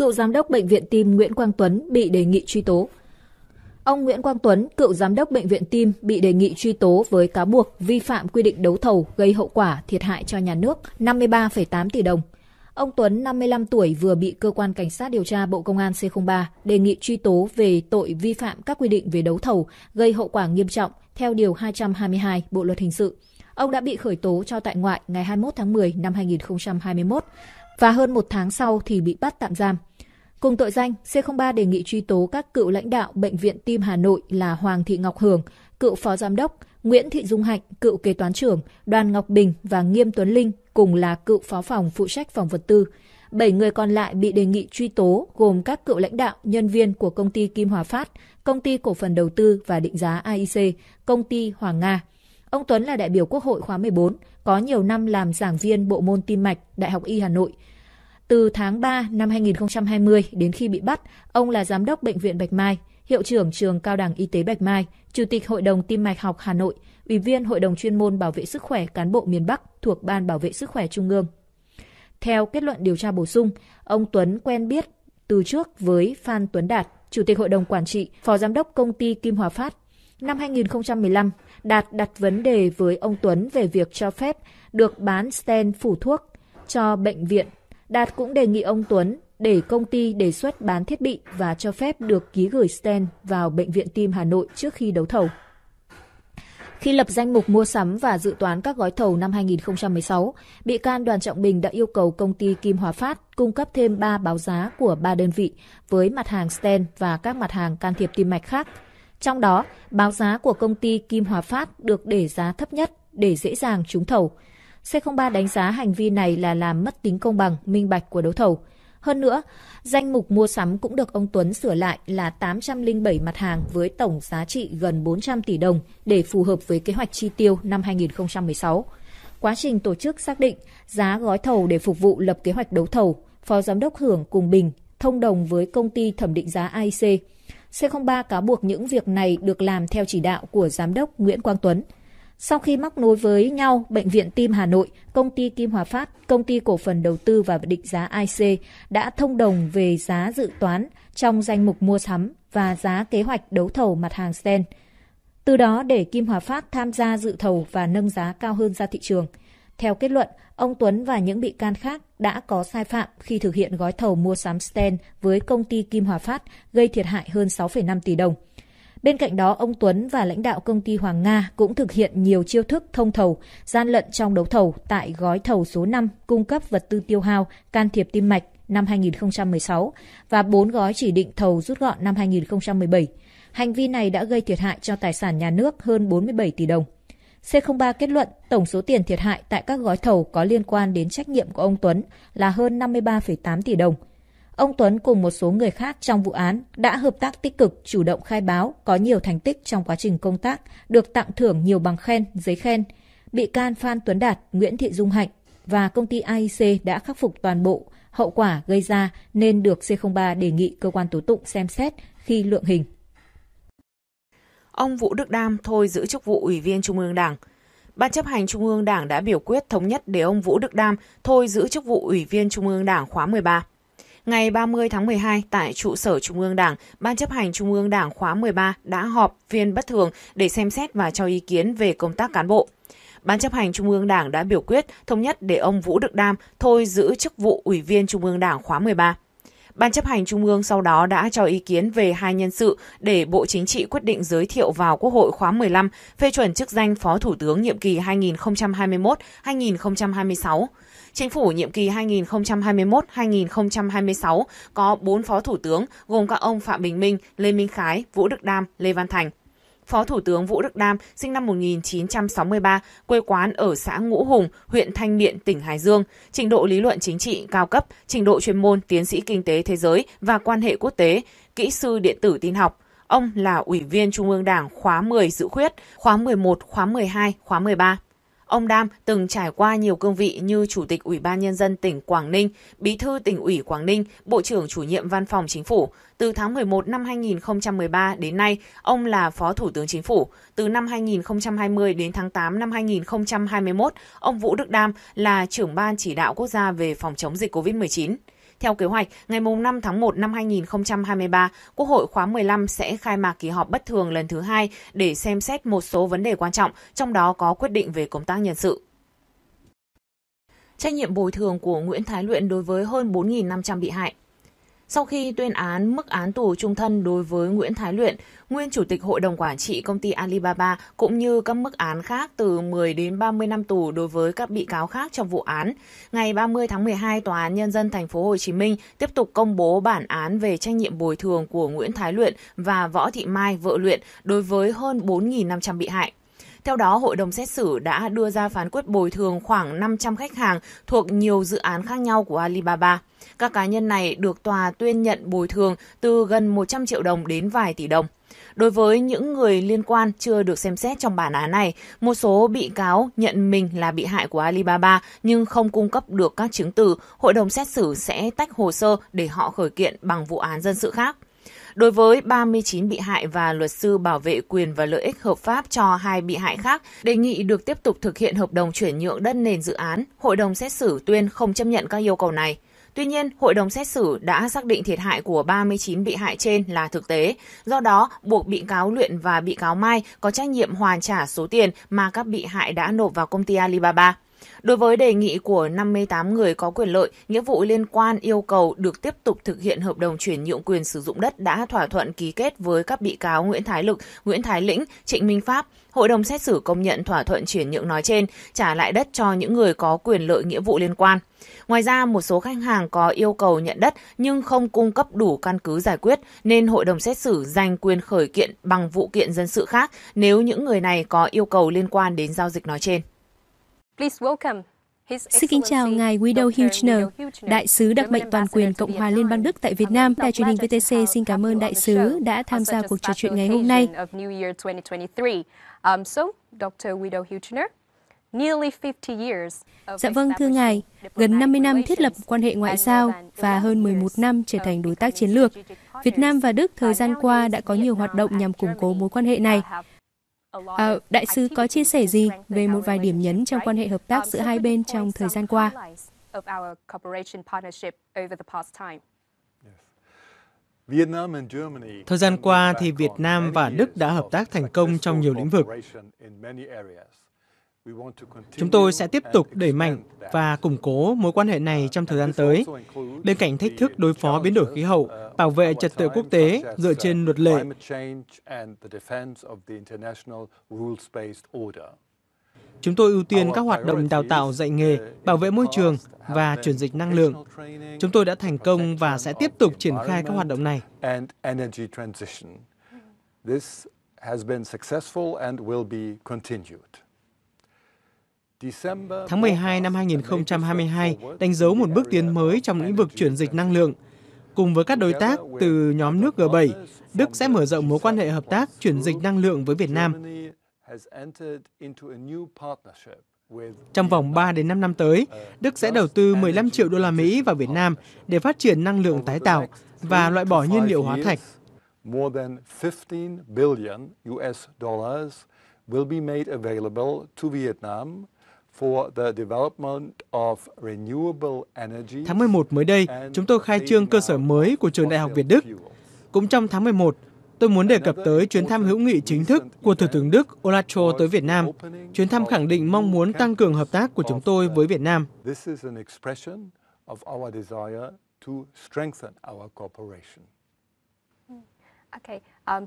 cựu giám đốc bệnh viện tim Nguyễn Quang Tuấn bị đề nghị truy tố. Ông Nguyễn Quang Tuấn, cựu giám đốc bệnh viện tim bị đề nghị truy tố với cáo buộc vi phạm quy định đấu thầu gây hậu quả thiệt hại cho nhà nước 53,8 tỷ đồng. Ông Tuấn, 55 tuổi, vừa bị cơ quan cảnh sát điều tra Bộ Công an C03 đề nghị truy tố về tội vi phạm các quy định về đấu thầu gây hậu quả nghiêm trọng theo điều 222 Bộ luật hình sự. Ông đã bị khởi tố cho tại ngoại ngày 21 tháng 10 năm 2021 và hơn một tháng sau thì bị bắt tạm giam. Cùng tội danh, C03 đề nghị truy tố các cựu lãnh đạo Bệnh viện Tim Hà Nội là Hoàng Thị Ngọc Hưởng, cựu phó giám đốc, Nguyễn Thị Dung Hạnh, cựu kế toán trưởng, Đoàn Ngọc Bình và Nghiêm Tuấn Linh cùng là cựu phó phòng phụ trách phòng vật tư. Bảy người còn lại bị đề nghị truy tố gồm các cựu lãnh đạo, nhân viên của công ty Kim Hòa Phát, công ty cổ phần đầu tư và định giá AIC, công ty Hoàng Nga. Ông Tuấn là đại biểu Quốc hội khóa 14, có nhiều năm làm giảng viên bộ môn tim mạch Đại học Y Hà Nội. Từ tháng 3 năm 2020 đến khi bị bắt, ông là giám đốc Bệnh viện Bạch Mai, hiệu trưởng trường Cao đẳng Y tế Bạch Mai, Chủ tịch Hội đồng Tim mạch học Hà Nội, Ủy viên Hội đồng chuyên môn bảo vệ sức khỏe cán bộ miền Bắc thuộc Ban Bảo vệ sức khỏe Trung ương. Theo kết luận điều tra bổ sung, ông Tuấn quen biết từ trước với Phan Tuấn Đạt, Chủ tịch Hội đồng Quản trị, Phó Giám đốc Công ty Kim Hòa Phát. Năm 2015, Đạt đặt vấn đề với ông Tuấn về việc cho phép được bán stent phủ thuốc cho Bệnh viện Đạt cũng đề nghị ông Tuấn để công ty đề xuất bán thiết bị và cho phép được ký gửi stent vào Bệnh viện Tim Hà Nội trước khi đấu thầu. Khi lập danh mục mua sắm và dự toán các gói thầu năm 2016, bị can Đoàn Trọng Bình đã yêu cầu công ty Kim Hòa Phát cung cấp thêm 3 báo giá của 3 đơn vị với mặt hàng stent và các mặt hàng can thiệp tim mạch khác. Trong đó, báo giá của công ty Kim Hòa Phát được để giá thấp nhất để dễ dàng trúng thầu – C03 đánh giá hành vi này là làm mất tính công bằng, minh bạch của đấu thầu. Hơn nữa, danh mục mua sắm cũng được ông Tuấn sửa lại là 807 mặt hàng với tổng giá trị gần 400 tỷ đồng để phù hợp với kế hoạch chi tiêu năm 2016. Quá trình tổ chức xác định giá gói thầu để phục vụ lập kế hoạch đấu thầu, Phó Giám đốc Hưởng cùng Bình thông đồng với công ty thẩm định giá AIC. C03 cáo buộc những việc này được làm theo chỉ đạo của Giám đốc Nguyễn Quang Tuấn – sau khi móc nối với nhau, Bệnh viện Tim Hà Nội, Công ty Kim Hòa Phát, Công ty Cổ phần Đầu tư và Định giá IC đã thông đồng về giá dự toán trong danh mục mua sắm và giá kế hoạch đấu thầu mặt hàng Sten. Từ đó để Kim Hòa Phát tham gia dự thầu và nâng giá cao hơn ra thị trường. Theo kết luận, ông Tuấn và những bị can khác đã có sai phạm khi thực hiện gói thầu mua sắm Sten với công ty Kim Hòa Phát gây thiệt hại hơn 6,5 tỷ đồng – Bên cạnh đó, ông Tuấn và lãnh đạo công ty Hoàng Nga cũng thực hiện nhiều chiêu thức thông thầu, gian lận trong đấu thầu tại gói thầu số 5 cung cấp vật tư tiêu hao, can thiệp tim mạch năm 2016 và 4 gói chỉ định thầu rút gọn năm 2017. Hành vi này đã gây thiệt hại cho tài sản nhà nước hơn 47 tỷ đồng. C03 kết luận tổng số tiền thiệt hại tại các gói thầu có liên quan đến trách nhiệm của ông Tuấn là hơn 53,8 tỷ đồng – Ông Tuấn cùng một số người khác trong vụ án đã hợp tác tích cực, chủ động khai báo, có nhiều thành tích trong quá trình công tác, được tặng thưởng nhiều bằng khen, giấy khen. Bị can Phan Tuấn Đạt, Nguyễn Thị Dung Hạnh và công ty AIC đã khắc phục toàn bộ hậu quả gây ra nên được C03 đề nghị cơ quan tố tụng xem xét khi lượng hình. Ông Vũ Đức Đam thôi giữ chức vụ Ủy viên Trung ương Đảng. Ban chấp hành Trung ương Đảng đã biểu quyết thống nhất để ông Vũ Đức Đam thôi giữ chức vụ Ủy viên Trung ương Đảng khóa 13. Ngày 30 tháng 12 tại trụ sở Trung ương Đảng, Ban chấp hành Trung ương Đảng khóa 13 đã họp phiên bất thường để xem xét và cho ý kiến về công tác cán bộ. Ban chấp hành Trung ương Đảng đã biểu quyết thống nhất để ông Vũ Đức Đam thôi giữ chức vụ Ủy viên Trung ương Đảng khóa 13. Ban chấp hành Trung ương sau đó đã cho ý kiến về hai nhân sự để Bộ Chính trị quyết định giới thiệu vào Quốc hội khóa 15 phê chuẩn chức danh Phó Thủ tướng nhiệm kỳ 2021-2026. Chính phủ nhiệm kỳ 2021-2026 có 4 phó thủ tướng gồm các ông Phạm Bình Minh, Lê Minh Khái, Vũ Đức Đam, Lê Văn Thành. Phó Thủ tướng Vũ Đức Đam sinh năm 1963, quê quán ở xã Ngũ Hùng, huyện Thanh Miện, tỉnh Hải Dương, trình độ lý luận chính trị cao cấp, trình độ chuyên môn tiến sĩ kinh tế thế giới và quan hệ quốc tế, kỹ sư điện tử tin học. Ông là Ủy viên Trung ương Đảng khóa 10 dự khuyết, khóa 11, khóa 12, khóa 13. Ông Đam từng trải qua nhiều cương vị như Chủ tịch Ủy ban Nhân dân tỉnh Quảng Ninh, Bí thư tỉnh ủy Quảng Ninh, Bộ trưởng chủ nhiệm Văn phòng Chính phủ. Từ tháng 11 năm 2013 đến nay, ông là Phó Thủ tướng Chính phủ. Từ năm 2020 đến tháng 8 năm 2021, ông Vũ Đức Đam là trưởng ban chỉ đạo quốc gia về phòng chống dịch COVID-19. Theo kế hoạch, ngày 5 tháng 1 năm 2023, Quốc hội khóa 15 sẽ khai mạc kỳ họp bất thường lần thứ hai để xem xét một số vấn đề quan trọng, trong đó có quyết định về công tác nhân sự. Trách nhiệm bồi thường của Nguyễn Thái Luyện đối với hơn 4.500 bị hại sau khi tuyên án mức án tù trung thân đối với Nguyễn Thái Luyện, nguyên chủ tịch hội đồng quản trị công ty Alibaba cũng như các mức án khác từ 10 đến 30 năm tù đối với các bị cáo khác trong vụ án. Ngày 30 tháng 12, tòa án nhân dân thành phố Hồ Chí Minh tiếp tục công bố bản án về trách nhiệm bồi thường của Nguyễn Thái Luyện và Võ Thị Mai vợ Luyện đối với hơn 4.500 bị hại. Theo đó, hội đồng xét xử đã đưa ra phán quyết bồi thường khoảng 500 khách hàng thuộc nhiều dự án khác nhau của Alibaba. Các cá nhân này được tòa tuyên nhận bồi thường từ gần 100 triệu đồng đến vài tỷ đồng. Đối với những người liên quan chưa được xem xét trong bản án này, một số bị cáo nhận mình là bị hại của Alibaba nhưng không cung cấp được các chứng từ, hội đồng xét xử sẽ tách hồ sơ để họ khởi kiện bằng vụ án dân sự khác. Đối với 39 bị hại và luật sư bảo vệ quyền và lợi ích hợp pháp cho hai bị hại khác đề nghị được tiếp tục thực hiện hợp đồng chuyển nhượng đất nền dự án, hội đồng xét xử tuyên không chấp nhận các yêu cầu này. Tuy nhiên, hội đồng xét xử đã xác định thiệt hại của 39 bị hại trên là thực tế, do đó buộc bị cáo Luyện và bị cáo Mai có trách nhiệm hoàn trả số tiền mà các bị hại đã nộp vào công ty Alibaba. Đối với đề nghị của 58 người có quyền lợi, nghĩa vụ liên quan yêu cầu được tiếp tục thực hiện hợp đồng chuyển nhượng quyền sử dụng đất đã thỏa thuận ký kết với các bị cáo Nguyễn Thái Lực, Nguyễn Thái Lĩnh, Trịnh Minh Pháp. Hội đồng xét xử công nhận thỏa thuận chuyển nhượng nói trên, trả lại đất cho những người có quyền lợi nghĩa vụ liên quan. Ngoài ra, một số khách hàng có yêu cầu nhận đất nhưng không cung cấp đủ căn cứ giải quyết nên hội đồng xét xử dành quyền khởi kiện bằng vụ kiện dân sự khác nếu những người này có yêu cầu liên quan đến giao dịch nói trên. Xin kính chào Ngài Guido Huchner, Đại sứ đặc mệnh toàn quyền Cộng hòa Liên bang Đức tại Việt Nam. Đài truyền hình VTC xin cảm ơn Đại sứ đã tham gia cuộc trò chuyện ngày hôm nay. Um, dạ vâng, thưa Ngài, gần 50 năm thiết lập quan hệ ngoại giao và hơn 11 năm trở thành đối tác chiến lược. Việt Nam và Đức thời gian qua đã có nhiều hoạt động nhằm củng cố mối quan hệ này. À, đại sứ có chia sẻ gì về một vài điểm nhấn trong quan hệ hợp tác um, giữa hai bên trong thời gian qua? Thời gian qua thì Việt Nam và Đức đã hợp tác thành công trong nhiều lĩnh vực. Chúng tôi sẽ tiếp tục đẩy mạnh và củng cố mối quan hệ này trong thời gian tới. Bên cạnh thách thức đối phó biến đổi khí hậu, bảo vệ trật tự quốc tế dựa trên luật lệ. Chúng tôi ưu tiên các hoạt động đào tạo dạy nghề, bảo vệ môi trường và chuyển dịch năng lượng. Chúng tôi đã thành công và sẽ tiếp tục triển khai các hoạt động này. This has been successful and will be continued. Tháng 12 năm 2022 đánh dấu một bước tiến mới trong lĩnh vực chuyển dịch năng lượng. Cùng với các đối tác từ nhóm nước G7, Đức sẽ mở rộng mối quan hệ hợp tác chuyển dịch năng lượng với Việt Nam. Trong vòng 3 đến 5 năm tới, Đức sẽ đầu tư 15 triệu đô la Mỹ vào Việt Nam để phát triển năng lượng tái tạo và loại bỏ nhiên liệu hóa thạch. will be made available to Vietnam Tháng 11 mới đây, chúng tôi khai trương cơ sở mới của Trường Đại học Việt Đức. Cũng trong tháng 11, tôi muốn đề cập tới chuyến thăm hữu nghị chính thức của Thủ tướng Đức Olaf Scholz tới Việt Nam. Chuyến thăm khẳng định mong muốn tăng cường hợp tác của chúng tôi với Việt Nam. Um,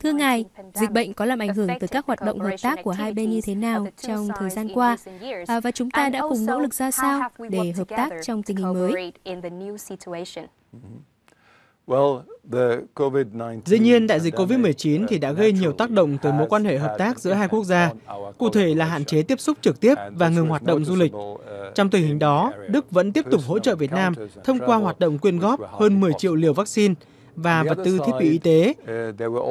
Thưa ngài, dịch bệnh có làm ảnh hưởng tới các hoạt động hợp tác của hai bên như thế nào trong thời gian qua? À, và chúng ta đã cùng nỗ lực ra sao để hợp tác trong tình hình mới? Mm-hmm. Dĩ nhiên, đại dịch COVID-19 uh, thì đã gây nhiều tác động tới mối quan hệ hợp tác giữa hai quốc gia, cụ thể là hạn chế tiếp xúc trực tiếp và ngừng hoạt động du lịch. Uh, trong tình hình đó, Đức vẫn tiếp tục hỗ trợ Việt Nam thông qua hoạt động quyên góp hơn 10 triệu liều vaccine và vật tư thiết bị y tế. Uh,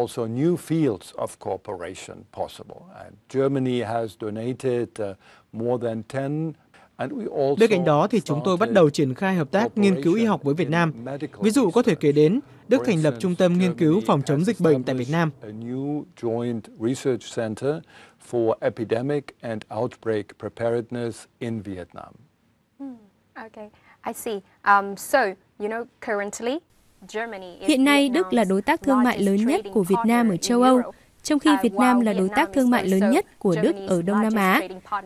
uh, Bên cạnh đó thì chúng tôi bắt đầu triển khai hợp tác nghiên cứu y học với Việt Nam. Ví dụ có thể kể đến, Đức thành lập Trung tâm Nghiên cứu Phòng chống dịch bệnh tại Việt Nam. Hmm, okay, I see. Um, so, you know, currently, Hiện nay, Đức là đối tác thương mại lớn nhất của Việt Nam ở châu Âu, trong khi Việt Nam là đối tác thương mại lớn nhất của Đức ở Đông Nam Á.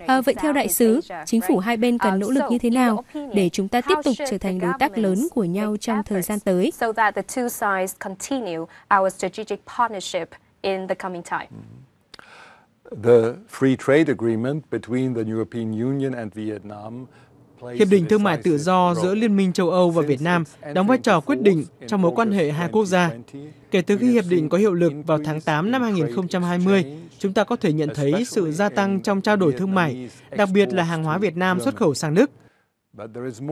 À, vậy theo đại sứ, chính phủ hai bên cần uh, nỗ lực như thế nào để chúng ta tiếp tục trở thành đối tác lớn của nhau trong thời gian tới? Mm-hmm. The free trade agreement between the European Union and Vietnam Hiệp định Thương mại Tự do giữa Liên minh châu Âu và Việt Nam đóng vai trò quyết định trong mối quan hệ hai quốc gia. Kể từ khi hiệp định có hiệu lực vào tháng 8 năm 2020, chúng ta có thể nhận thấy sự gia tăng trong trao đổi thương mại, đặc biệt là hàng hóa Việt Nam xuất khẩu sang Đức.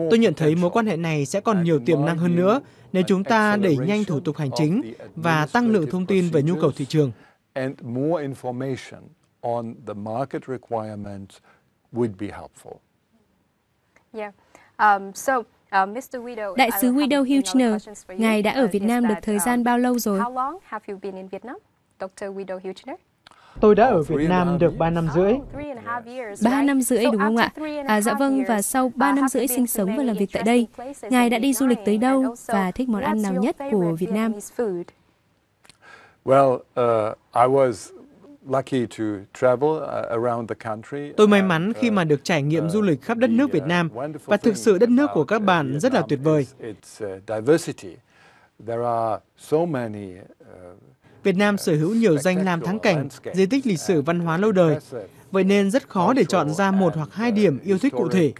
Tôi nhận thấy mối quan hệ này sẽ còn nhiều tiềm năng hơn nữa nếu chúng ta đẩy nhanh thủ tục hành chính và tăng lượng thông tin về nhu cầu thị trường. would be helpful. Um, uh, Đại sứ Widow Huchner, ngài đã ở uh, Việt Nam được thời um, gian bao lâu rồi? Tôi đã ở Việt Nam được 3 năm rưỡi. 3 năm rưỡi đúng không ạ? À, dạ vâng, và sau 3 uh, năm rưỡi sinh sống và làm việc tại đây, Ngài đã đi du lịch tới đâu và thích món ăn nào nhất của Việt Nam? Well, uh, I was Uh, Tôi may mắn khi mà được trải nghiệm du lịch khắp đất uh, nước Việt Nam uh, và thực sự đất nước của các bạn rất là tuyệt vời. Việt Nam sở hữu nhiều danh lam thắng cảnh, di tích lịch sử văn hóa lâu đời, vậy nên rất khó để chọn ra một hoặc hai điểm yêu thích cụ thể.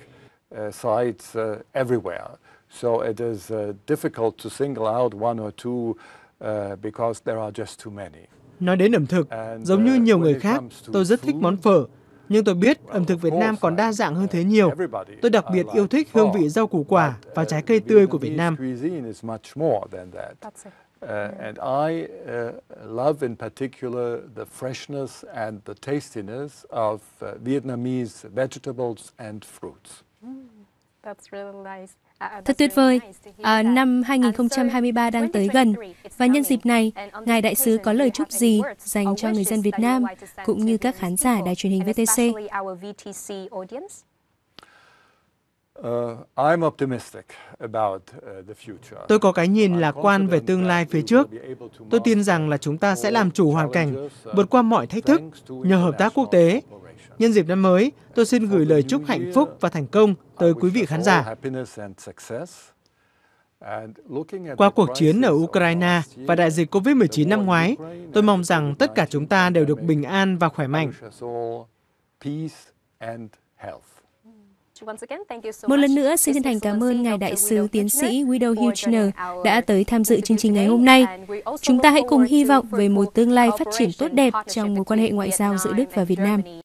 Nói đến ẩm thực, giống như uh, nhiều người khác, tôi rất thích món phở. Nhưng tôi biết ẩm thực Việt Nam còn đa dạng hơn thế nhiều. Tôi đặc biệt yêu thích hương vị rau củ quả và uh, trái cây tươi của Việt Nam. Uh, Vietnamese vegetables and fruits. Mm. Uh, uh, Thật tuyệt vời, à, năm 2023 đang tới gần và nhân dịp này, Ngài Đại sứ có lời chúc gì dành cho người dân Việt Nam cũng như các khán giả đài truyền hình VTC? Uh, Tôi có cái nhìn lạc quan về tương lai phía trước. Tôi tin rằng là chúng ta sẽ làm chủ hoàn cảnh, vượt qua mọi thách thức nhờ hợp tác quốc tế Nhân dịp năm mới, tôi xin gửi lời chúc hạnh phúc và thành công tới quý vị khán giả. Qua cuộc chiến ở Ukraine và đại dịch COVID-19 năm ngoái, tôi mong rằng tất cả chúng ta đều được bình an và khỏe mạnh. Một lần nữa, xin chân thành cảm ơn Ngài Đại sứ Tiến sĩ Guido Huchner đã tới tham dự chương trình ngày hôm nay. Chúng ta hãy cùng hy vọng về một tương lai phát triển tốt đẹp trong mối quan hệ ngoại giao giữa Đức và Việt Nam.